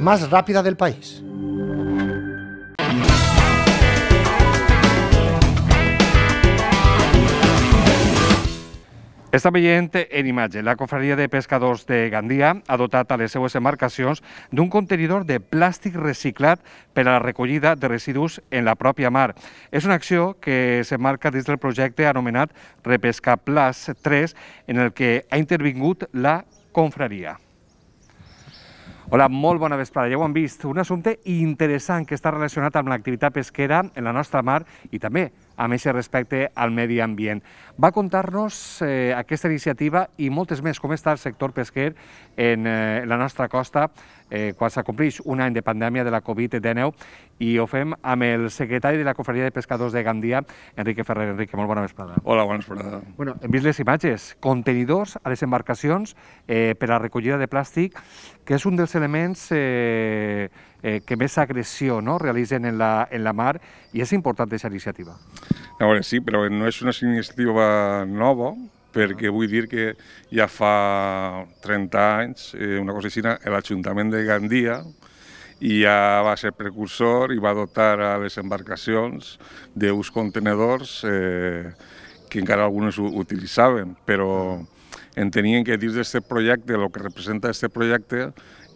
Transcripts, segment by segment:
más rápida del país. Esta veient en imagen... la cofraria de pescadores de Gandía... ha dotado a les seues ...de un contenedor de plástico reciclado... ...para la recollida de residuos en la propia mar. ...es una acción que se s'emmarca dins del projecte anomenat Repesca Plus 3, en el que ha intervingut la confraria. Hola, molt bona vesprada. Ja ho hem vist, un assumpte interessant que està relacionat amb l'activitat pesquera en la nostra mar i també amb aquest respecte al medi ambient. Va contar-nos eh, aquesta iniciativa i moltes més, com està el sector pesquer en eh, la nostra costa eh, quan s'acompleix un any de pandèmia de la Covid-19 i ho fem amb el secretari de la Conferència de Pescadors de Gandia, Enrique Ferrer. Enrique, molt bona vesprada. Hola, bona vesprada. Bueno, hem vist les imatges, contenidors a les embarcacions eh, per a la recollida de plàstic que és un dels elements eh, eh, que més agressió no, realitzen en la, en la mar i és important aquesta iniciativa. A veure, sí, però no és una iniciativa nova, perquè vull dir que ja fa 30 anys, eh, una cosa així, l'Ajuntament de Gandia i ja va ser precursor i va dotar a les embarcacions d'uns contenedors eh, que encara alguns utilitzaven, però entenien que dins d'aquest projecte, el que representa aquest projecte,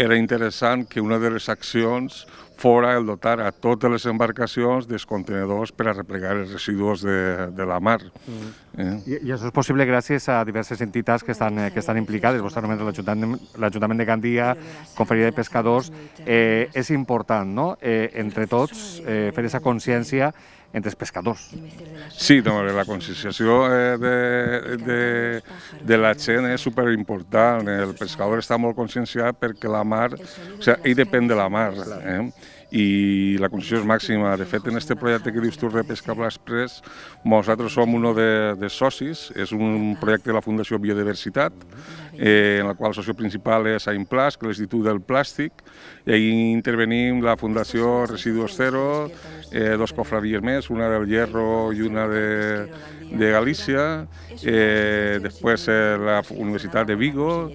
era interessant que una de les accions fora el dotar a totes les embarcacions dels contenedors per a replegar els residus de, de la mar. Mm. Eh? I, I això és possible gràcies a diverses entitats que estan, que estan implicades, vostè només l'Ajuntament de Gandia, Conferida de Pescadors. Eh, és important, no?, eh, entre tots, eh, fer aquesta consciència entre els pescadors. Sí, no, la conscienciació eh, de, de, de la gent és superimportant. El pescador està molt conscienciat perquè la mar, o sigui, ell depèn de la mar. Eh? i la concessió és màxima. De fet, en aquest projecte que dius tu, Cable Express, nosaltres som un de, de socis, és un projecte de la Fundació Biodiversitat, eh, en el qual el soci principal és AIMPLAS, que és l'Institut del Plàstic, i ahí intervenim la Fundació Residus Zero, eh, dos cofradies més, una del Hierro i una de, de Galícia, eh, després eh, la Universitat de Vigo,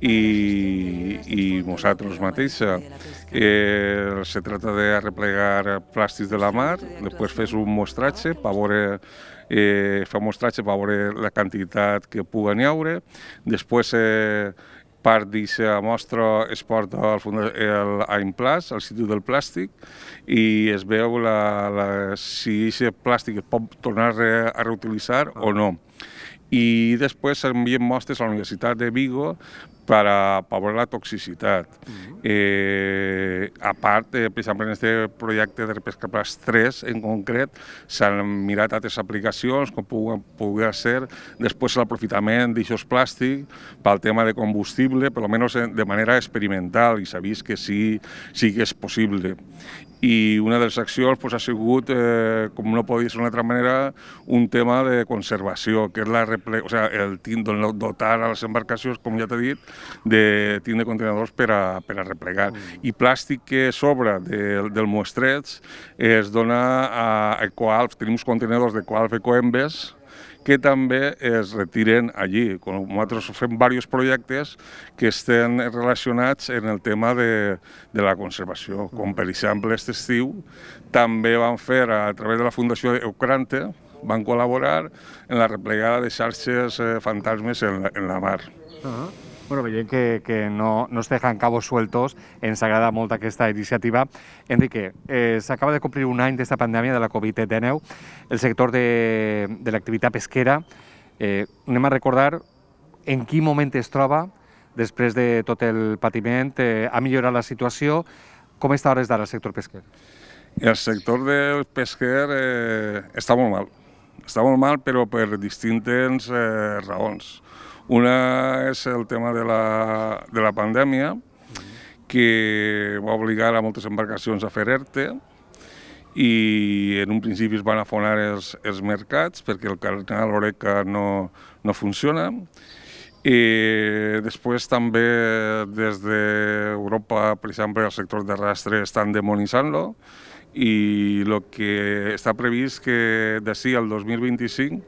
i, i nosaltres mateixos. Eh, se trata de replegar plàstics de la mar, després fes un mostratge per veure eh, fa mostratge per veure la quantitat que puga n'hi haure, després eh, part d'aquesta mostra es porta al fons el, a Implàs, al sitio del plàstic, i es veu la, la, si aquest plàstic es pot tornar a reutilitzar o no i després s'envien mostres a la Universitat de Vigo para, per veure la toxicitat. Uh mm-hmm. -huh. eh, a part, eh, per exemple, en aquest projecte de repesca per 3 en concret, s'han mirat altres aplicacions com pugui, pugui ser després l'aprofitament d'aixòs plàstics pel tema de combustible, per almenys eh, de manera experimental, i s'ha vist que sí, sí que és possible i una de les accions pues, ha sigut, eh, com no podia ser d'una altra manera, un tema de conservació, que és la reple... o sea, el dotar a les embarcacions, com ja t'he dit, de tindre contenedors per a, per a replegar. Mm. I plàstic que sobra de, del mostreig es dona a Ecoalf, tenim uns contenedors de Ecoembes, que també es retiren allí. Nosaltres fem diversos projectes que estan relacionats en el tema de, de la conservació, com per exemple aquest estiu també vam fer a través de la Fundació Eucrante, van col·laborar en la replegada de xarxes eh, fantasmes en la, en la mar. Uh ah. -huh. Bueno, veiem que, que no, no es deixen cabos sueltos, ens agrada molt aquesta iniciativa. Enrique, eh, s'acaba de complir un any d'esta pandèmia de la Covid-19, eh, el sector de, de l'activitat pesquera, eh, anem a recordar en quin moment es troba després de tot el patiment, eh, ha millorat la situació, com està a hores d'ara el sector pesquer? El sector del pesquer eh, està molt mal. Està molt mal, però per distintes eh, raons una és el tema de la, de la pandèmia, que va obligar a moltes embarcacions a fer ERTE, i en un principi es van afonar els, els mercats perquè el canal Oreca no, no funciona. I eh, després també des d'Europa, per exemple, el sector de rastre estan demonitzant-lo i el que està previst que d'ací al 2025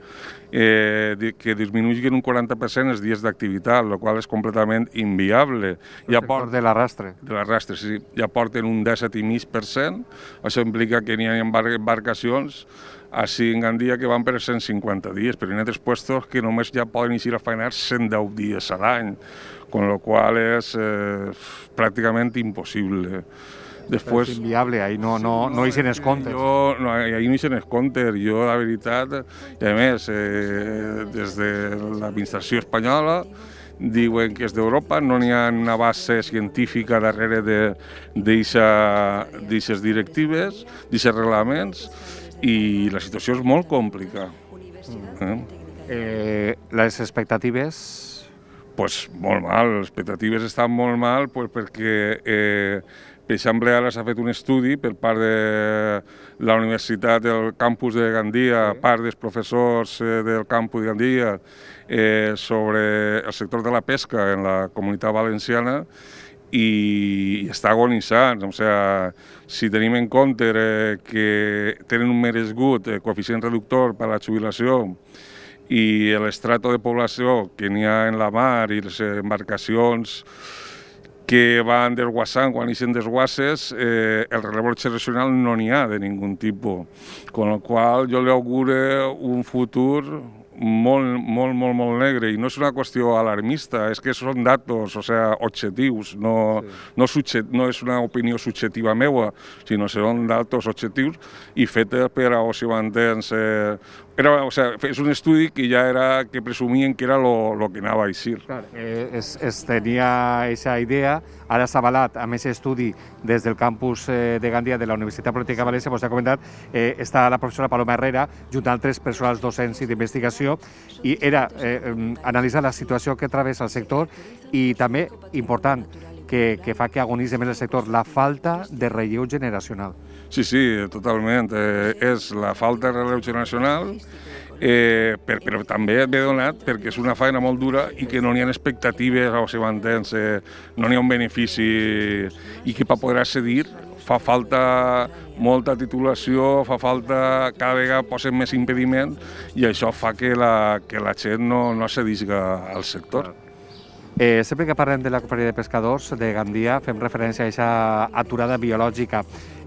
eh, que disminuïguin un 40% els dies d'activitat, el qual és completament inviable. El ja port, de l'arrastre. De l'arrastre, sí. Ja porten un 17,5%. Això implica que n'hi ha embarcacions així en Gandia que van per 150 dies, però hi ha altres puestos que només ja poden iniciar a feinar 110 dies a l'any, amb la qual és eh, pràcticament impossible. Després, és inviable, ahir no, no, no, hi se escomptes. Jo, no, ahir no hi se escomptes, jo la veritat, i a més, eh, des de l'administració espanyola, diuen que és d'Europa, no n'hi ha una base científica darrere d'aquestes directives, d'aquests reglaments, i la situació és molt complica. Eh? Mm. Eh, les expectatives pues, molt mal, les expectatives estan molt mal pues, perquè eh, per exemple, ara s'ha fet un estudi per part de la Universitat del Campus de Gandia, sí. part dels professors eh, del Campus de Gandia, eh, sobre el sector de la pesca en la comunitat valenciana i està agonitzant. O sigui, si tenim en compte eh, que tenen un meresgut eh, coeficient reductor per a la jubilació i l'estrato de població que n'hi ha en la mar i les embarcacions que van desguassant quan hi desguasses, eh, el relevo generacional no n'hi ha de ningun tipus, amb el qual jo li augure un futur molt, molt, molt, molt negre, i no és una qüestió alarmista, és que són datos, o sea, objectius, no, sí. no, subjet, no és una opinió subjetiva meua, sinó són datos objectius i fetes per a occidentens eh, era, o sea, es un estudi que ya era, que presumían que era lo, lo que anava a eixir. Claro. eh, es, es tenia aquesta idea, ara s'ha avalat amb aquest estudi des del campus eh, de Gandia de la Universitat Política de València, vos he comentat, eh, està la professora Paloma Herrera, junt amb altres personals docents i d'investigació, i era eh, analitzar la situació que travessa el sector i també, important, que, que fa que agonitzi més el sector, la falta de relleu generacional. Sí, sí, totalment. Eh, és la falta de relleu generacional, eh, per, però també ve donat perquè és una feina molt dura i que no n'hi ha expectatives, o si m'entens, eh, no n'hi ha un benefici i que per poder accedir fa falta molta titulació, fa falta cada vegada posen més impediment i això fa que la, que la gent no, no accedisca al sector. Clar. Eh, sempre que parlem de la Confraria de Pescadors de Gandia fem referència a aquesta aturada biològica.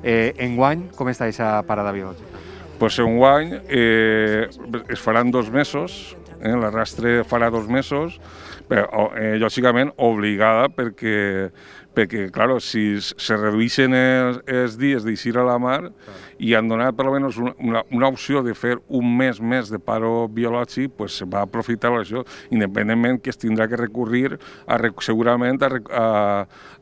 Eh, enguany, com està aquesta parada biològica? Pues en guany eh, es faran dos mesos, eh, l'arrastre farà dos mesos, però, eh, lògicament obligada perquè, perquè claro, si se redueixen els, els dies d'eixir a la mar, claro i han donat per almenys una, una, una opció de fer un mes més de paro biològic, pues se va aprofitar això, independentment que es tindrà que recurrir a, segurament a, a,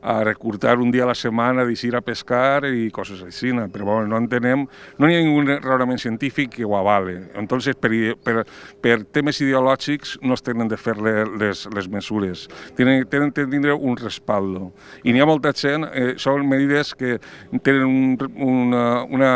a recortar un dia a la setmana, d'eixir a pescar i coses així, però bueno, no entenem, no hi ha ningú raonament científic que ho avale. Entonces, per, per, per temes ideològics no es tenen de fer les, les mesures, tenen, tenen de tindre un respaldo. I n'hi ha molta gent, eh, són medides que tenen un, una, una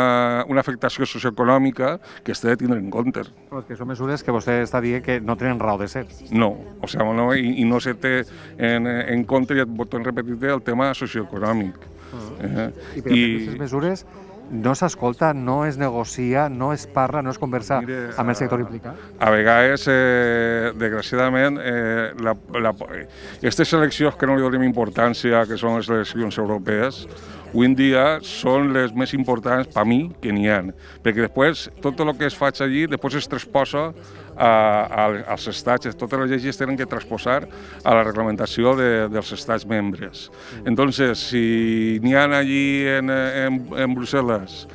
una afectació socioeconòmica que s'ha de tindre en compte. Però és que són mesures que vostè està dient que no tenen raó de ser. No, o sigui, no, i, i no se té en, en compte, i et repetir, el tema socioeconòmic. Uh ah. -huh. eh? I per I... aquestes mesures no s'escolta, no es negocia, no es parla, no es conversa Mire, amb el sector implicat? A vegades, eh, desgraciadament, eh, la, la, aquestes eleccions que no li donem importància, que són les eleccions europees, avui en dia són les més importants per mi que n'hi ha, perquè després tot el que es faig allí després es transposa a, a, als estats, totes les lleis tenen que transposar a la reglamentació de, dels estats membres. Entonces, si n'hi ha allí en, en, en Brussel·les vegades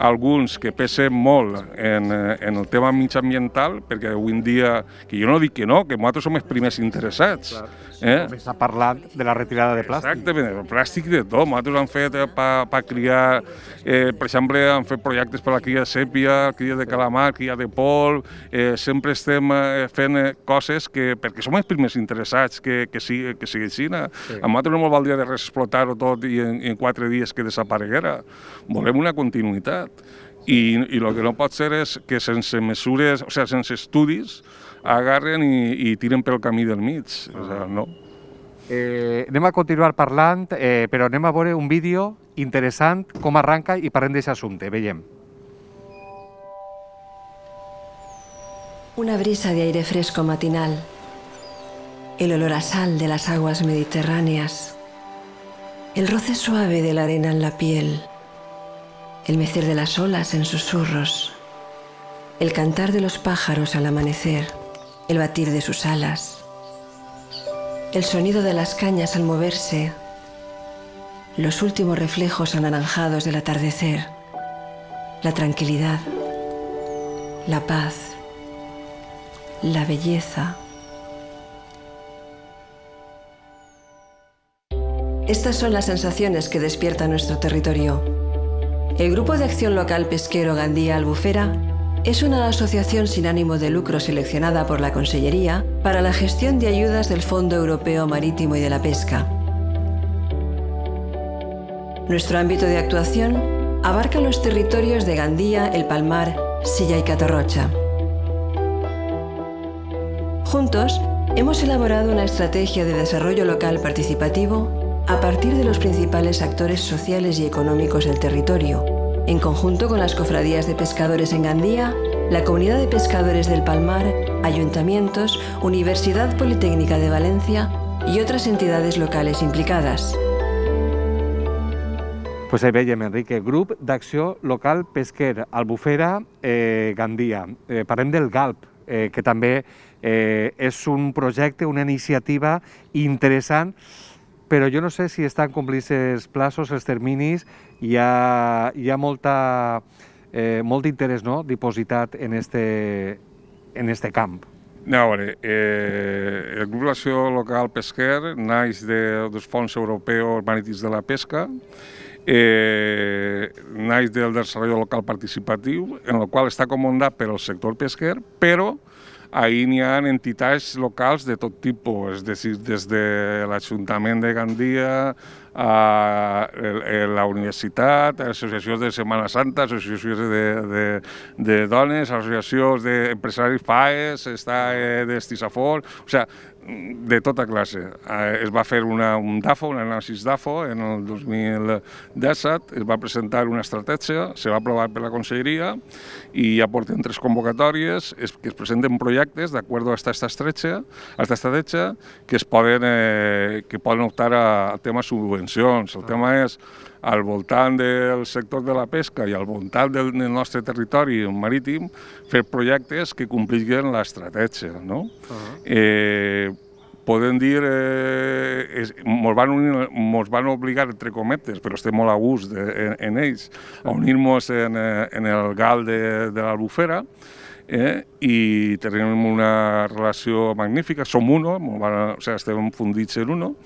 alguns que pesen molt en, eh, en el tema mitjà ambiental, perquè avui en dia, que jo no dic que no, que nosaltres som els primers interessats, clar Eh? eh? També s'ha parlat de la retirada de plàstic. Exactament, el plàstic de tot. Nosaltres hem fet eh, per pa, criar, eh, per exemple, han fet projectes per la cria de sèpia, cria de calamar, cria de pol, eh, sempre estem eh, fent eh, coses que, perquè som els primers interessats que, que, sigui, que sigui Xina. Sí. A nosaltres no ens valdria de res explotar-ho tot i en, en quatre dies que desapareguera. Volem una continuïtat. I, i el que no pot ser és que sense mesures, o sigui, sense estudis, agarren y i tiren el camino del mitz. O sea, ah. no. Eh, a continuar parlant, eh, pero nema un vídeo interesante cómo arranca y parlem ese asunto. Veiem. Una brisa de aire fresco matinal, el olor a sal de las aguas mediterráneas, el roce suave de la arena en la piel, el mecer de las olas en susurros, el cantar de los pájaros al amanecer el batir de sus alas, el sonido de las cañas al moverse, los últimos reflejos anaranjados del atardecer, la tranquilidad, la paz, la belleza. Estas son las sensaciones que despierta nuestro territorio. El Grupo de Acción Local Pesquero Gandía Albufera es una asociación sin ánimo de lucro seleccionada por la Consellería para la gestión de ayudas del Fondo Europeo Marítimo y de la Pesca. Nuestro ámbito de actuación abarca los territorios de Gandía, El Palmar, Silla y Catarrocha. Juntos, hemos elaborado una estrategia de desarrollo local participativo a partir de los principales actores sociales y económicos del territorio, en conjunto con las cofradías de pescadores en Gandía, la Comunidad de Pescadores del Palmar, ayuntamientos, Universidad Politécnica de Valencia y otras entidades locales implicadas. Pues ahí veiem, Enrique, grup d'acció local pesquer, Albufera, eh, Gandía, Gandia. Eh, del GALP, eh, que también eh, és un projecte, una iniciativa interessant però jo no sé si estan complint els plaços, els terminis, hi ha, hi ha molta, eh, molt d'interès no? dipositat en este, en este camp. a veure, eh, el Grup d'Acció Local Pesquer naix de, dels fons europeus marítims de la pesca, eh, naix del desenvolupament local participatiu, en el qual està comandat per el sector pesquer, però Ahir n'hi ha entitats locals de tot tipus, és dir, des de l'Ajuntament de Gandia, a la universitat, associacions de Setmana Santa, associacions de, de, de dones, associacions d'empresaris FAES, està eh, d'Estisafor, o sigui, de tota classe. Eh, es va fer una, un DAFO, un anàlisi DAFO, en el 2017, es va presentar una estratègia, se va aprovar per la conselleria i ja porten tres convocatòries es, que es presenten projectes d'acord a aquesta estratègia, aquesta estratègia que es poden, eh, que poden optar a, a temes subvencions. El ah. tema és al voltant del sector de la pesca i al voltant del nostre territori marítim fer projectes que compliquen l'estratègia. No? Uh ah. -huh. eh, podem dir, eh, mos, van unir, mos van obligar, entre cometes, però estem molt a gust de, en, en ells, a unir-nos en, eh, en el gal de, de l'Albufera, eh? i tenim una relació magnífica, som uno, van, o sea, estem fundits en uno,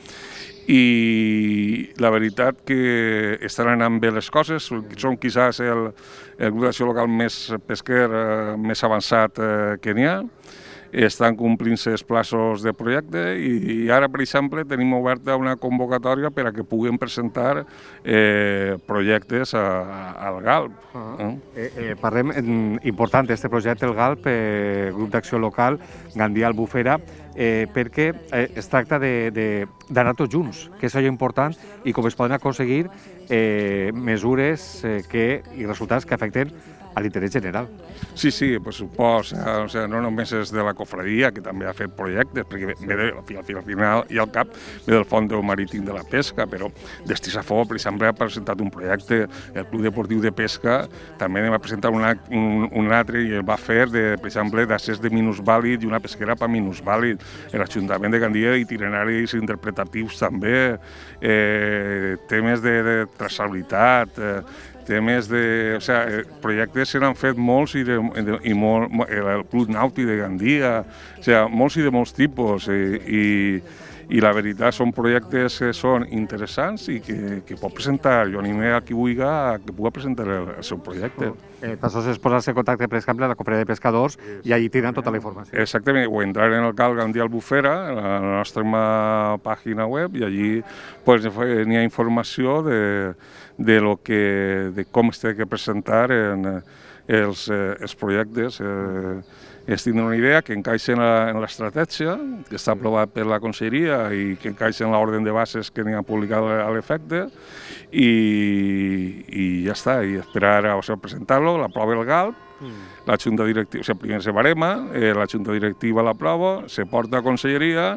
i la veritat que estan anant bé les coses, són quizás el, el grup d'acció local més pesquer, eh, més avançat eh, que n'hi ha, estan complint-se els plaços de projecte i, i ara, per exemple, tenim oberta una convocatòria per a que puguem presentar eh, projectes a, a, al GALP. Uh ah. -huh. eh? Eh, eh, parlem, mm, important, este projecte, el GALP, eh, grup d'acció local, Gandia Albufera, eh, perquè eh, es tracta d'anar tots junts, que és allò important, i com es poden aconseguir eh, mesures eh, que, i resultats que afecten a l'interès general. Sí, sí, per supost. O sigui, no només és de la cofradia, que també ha fet projectes, perquè ve de, al final i al cap ve del Fons del Marítim de la Pesca, però d'Estisafó, per exemple, ha presentat un projecte, el Club Deportiu de Pesca, també va presentar una, un, un altre i el va fer, de, per exemple, d'accés de vàlid i una pesquera per vàlid. L'Ajuntament de Gandia, i itineraris interpretatius també, eh, temes de, de traçabilitat, eh, temes de... O sigui, eh, projectes se n'han fet molts i, de, de, i molt, el Club Nauti de Gandia, o sigui, molts i de molts tipus. Eh, I, i i la veritat són projectes que són interessants i que, que pot presentar, jo animo a qui vulgui que pugui presentar el, el seu projecte. Eh, per això és posar-se en contacte, per exemple, amb la Cooperativa de Pescadors i allí tindran tota la informació. Exactament, o entrar en el Cal Gandia Albufera, a la nostra pàgina web, i allí pues, n'hi ha informació de, de, lo que, de com es té que presentar en, eh, els, eh, els projectes eh, és tindre una idea que encaixa en l'estratègia, que està aprovat per la conselleria i que encaixa en l'ordre de bases que n'hi ha publicat a l'efecte i, i ja està, i esperar, o sigui, presentar-lo, l'aprova el GALP, mm. la Junta Directiva, o sigui, primer se barema, eh, la Junta Directiva l'aprova, se porta a Conselleria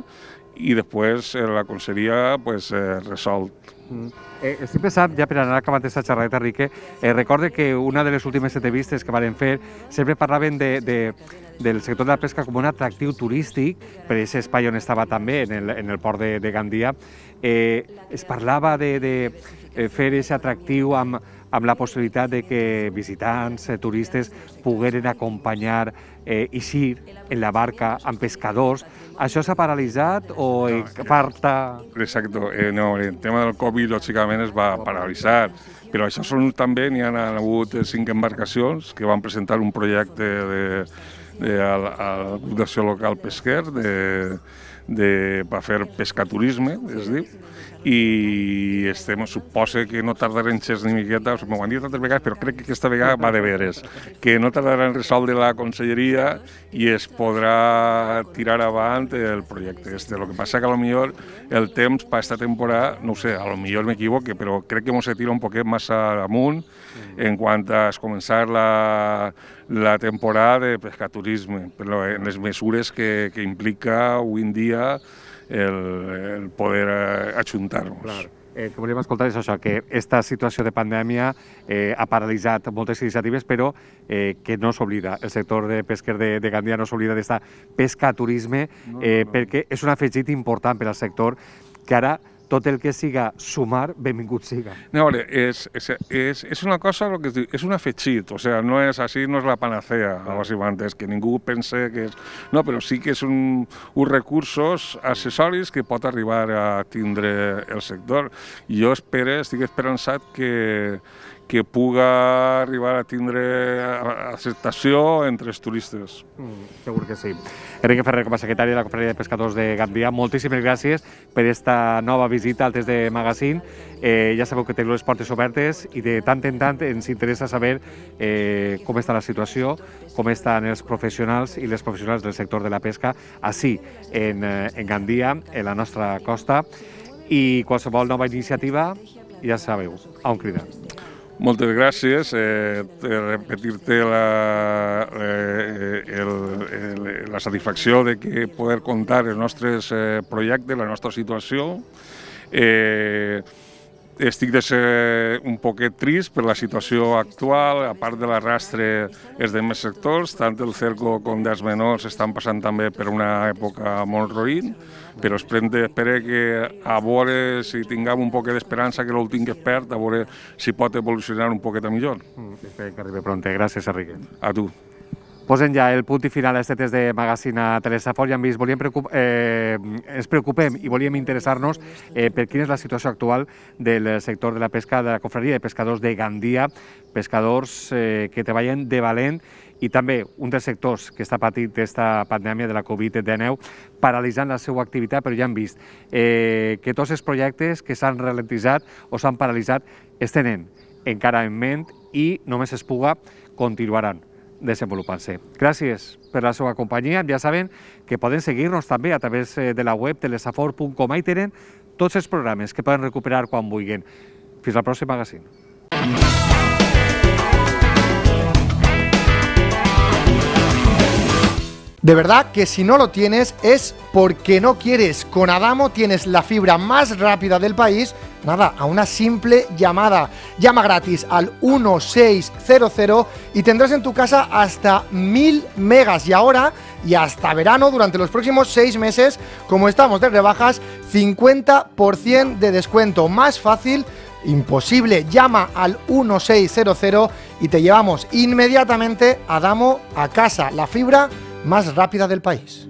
i després eh, la Conselleria pues, eh, resol Mm. Eh, estic pensant, ja per anar acabant aquesta xerrada, Enrique, eh, recorde que una de les últimes entrevistes que varen fer sempre parlaven de, de, del sector de la pesca com un atractiu turístic, per aquest espai on estava també, en el, en el port de, de Gandia. Eh, es parlava de, de eh, fer aquest atractiu amb, amb la possibilitat de que visitants, eh, turistes, pogueren acompanyar eh, eixir en la barca amb pescadors. Això s'ha paralitzat o no, farta...? Exacto, eh, no, el tema del Covid lògicament es va paralitzar, però això són també, n'hi ha hagut eh, cinc embarcacions que van presentar un projecte de, de, al, a la Fundació Local Pesquer de, de, per fer pescaturisme, es diu, i estem, suposa que no tardarà en ni miqueta, m'ho han dit altres vegades, però crec que aquesta vegada va de veres, que no tardarà en resoldre la conselleria i es podrà tirar avant el projecte este. El que passa que a lo millor el temps per esta temporada, no sé, a lo millor m'equivoque, però crec que ens tira un poquet massa amunt en quant a començar la, la temporada de pescaturisme, però en les mesures que, que implica avui en dia el, el poder eh, ajuntar-nos. Claro. Eh, que volíem escoltar és això, que aquesta situació de pandèmia eh, ha paralitzat moltes iniciatives, però eh, que no s'oblida. El sector de pesquer de, de Gandia no s'oblida d'esta pesca-turisme, eh, no, no, no. perquè és un afegit important per al sector que ara tot el que siga sumar, benvingut siga. No, vale, és, és, és, és una cosa, lo que es diu, és un afetxit, o sea, no és així, no és la panacea, claro. bàsicament, és que ningú pense que és... No, però sí que és un, uns recursos accessoris que pot arribar a tindre el sector. Jo espero, estic esperançat que, que puga arribar a tindre acceptació entre els turistes. Mm, segur que sí. Enrique Ferrer, com a secretari de la Conferència de Pescadors de Gandia, moltíssimes gràcies per aquesta nova visita al Test de Magazine. Eh, ja sabeu que teniu les portes obertes i de tant en tant ens interessa saber eh, com està la situació, com estan els professionals i les professionals del sector de la pesca, així, en, eh, en Gandia, en la nostra costa, i qualsevol nova iniciativa, ja sabeu, a un cridat. Moltes gràcies. Eh, eh, Repetir-te la, eh, el, la satisfacció de que poder contar els nostres eh, projectes, la nostra situació. Eh, estic de ser un poquet trist per la situació actual, a part de l'arrastre és de més sectors, tant el cerco com dels menors estan passant també per una època molt roïn, però espero que a veure si tinguem un poquet d'esperança que l'últim que es perd, a veure si pot evolucionar un poquet millor. Mm, que arribi prompte. Gràcies, Enrique. A tu posen ja el punt i final a este test de Magazina Teresa Fort Ja han vist, volíem preocup, eh, ens preocupem i volíem interessar-nos eh, per quina és la situació actual del sector de la pesca de la confraria de pescadors de Gandia, pescadors eh, que treballen de valent i també un dels sectors que està patint aquesta pandèmia de la Covid-19 paralitzant la seva activitat, però ja han vist eh, que tots els projectes que s'han ralentitzat o s'han paralitzat es tenen encara en ment i només es puga continuaran. desenvolupanse Gracias por la su compañía. Ya saben que pueden seguirnos también a través eh, de la web telesafor.com todos tienen todos los programas que pueden recuperar cuando quieran. ¡Hasta la próxima, magazine. De verdad que si no lo tienes es porque no quieres. Con Adamo tienes la fibra más rápida del país nada, a una simple llamada. Llama gratis al 1600 y tendrás en tu casa hasta 1000 megas. Y ahora, y hasta verano, durante los próximos seis meses, como estamos de rebajas, 50% de descuento. Más fácil imposible. Llama al 1600 y te llevamos inmediatamente a Damo a casa, la fibra más rápida del país.